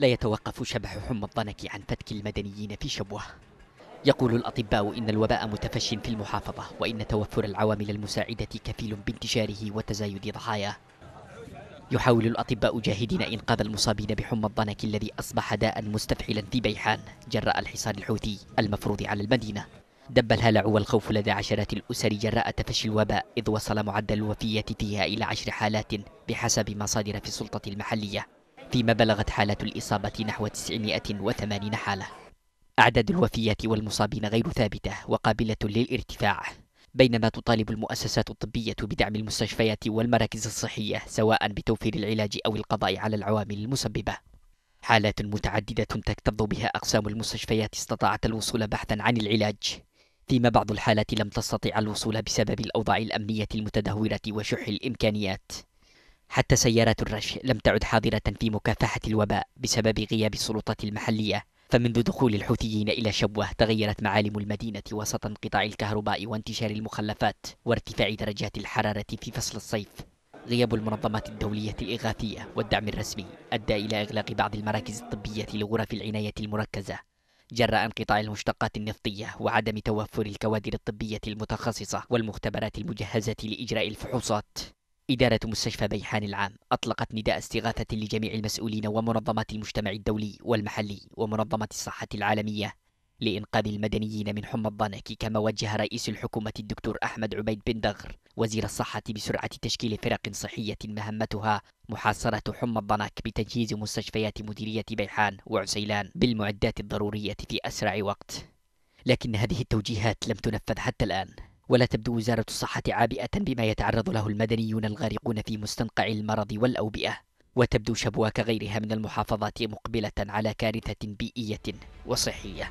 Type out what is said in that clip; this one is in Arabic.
لا يتوقف شبح حمى الضنك عن فتك المدنيين في شبوه يقول الأطباء إن الوباء متفش في المحافظة وإن توفر العوامل المساعدة كفيل بانتشاره وتزايد ضحاياه يحاول الأطباء جاهدين إنقاذ المصابين بحمى الضنك الذي أصبح داء مستفحلا في بيحان جراء الحصار الحوثي المفروض على المدينة دب الهلع والخوف لدى عشرات الأسر جراء تفشي الوباء إذ وصل معدل الوفيات فيها إلى عشر حالات بحسب مصادر في السلطة المحلية فيما بلغت حالات الإصابة نحو 980 حالة أعداد الوفيات والمصابين غير ثابتة وقابلة للارتفاع بينما تطالب المؤسسات الطبية بدعم المستشفيات والمراكز الصحية سواء بتوفير العلاج أو القضاء على العوامل المسببة حالات متعددة تكتظ بها أقسام المستشفيات استطاعت الوصول بحثا عن العلاج فيما بعض الحالات لم تستطع الوصول بسبب الأوضاع الأمنية المتدهورة وشح الإمكانيات حتى سيارات الرش لم تعد حاضرة في مكافحة الوباء بسبب غياب السلطات المحلية فمنذ دخول الحوثيين إلى شبوة تغيرت معالم المدينة وسط انقطاع الكهرباء وانتشار المخلفات وارتفاع درجات الحرارة في فصل الصيف غياب المنظمات الدولية الإغاثية والدعم الرسمي أدى إلى إغلاق بعض المراكز الطبية لغرف العناية المركزة جراء انقطاع المشتقات النفطية وعدم توفر الكوادر الطبية المتخصصة والمختبرات المجهزة لإجراء الفحوصات إدارة مستشفى بيحان العام أطلقت نداء استغاثة لجميع المسؤولين ومنظمات المجتمع الدولي والمحلي ومنظمة الصحة العالمية لإنقاذ المدنيين من حمى الضنك كما وجه رئيس الحكومة الدكتور أحمد عبيد بن دغر وزير الصحة بسرعة تشكيل فرق صحية مهمتها محاصرة حمى الضنك بتجهيز مستشفيات مديرية بيحان وعسيلان بالمعدات الضرورية في أسرع وقت لكن هذه التوجيهات لم تنفذ حتى الآن ولا تبدو وزارة الصحة عابئة بما يتعرض له المدنيون الغارقون في مستنقع المرض والأوبئة وتبدو شبوة كغيرها من المحافظات مقبلة على كارثة بيئية وصحية